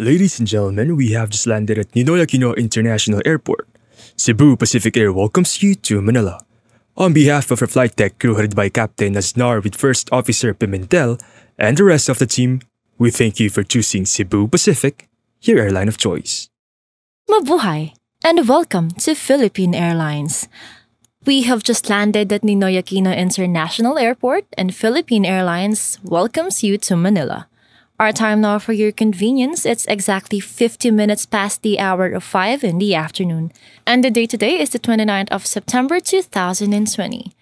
Ladies and gentlemen, we have just landed at Ninoy Aquino International Airport. Cebu Pacific Air welcomes you to Manila. On behalf of our flight deck crew headed by Captain Aznar with First Officer Pimentel and the rest of the team, we thank you for choosing Cebu Pacific, your airline of choice. Mabuhay and welcome to Philippine Airlines. We have just landed at Ninoy Aquino International Airport and Philippine Airlines welcomes you to Manila. Our time now for your convenience, it's exactly 50 minutes past the hour of 5 in the afternoon. And the day today is the 29th of September 2020.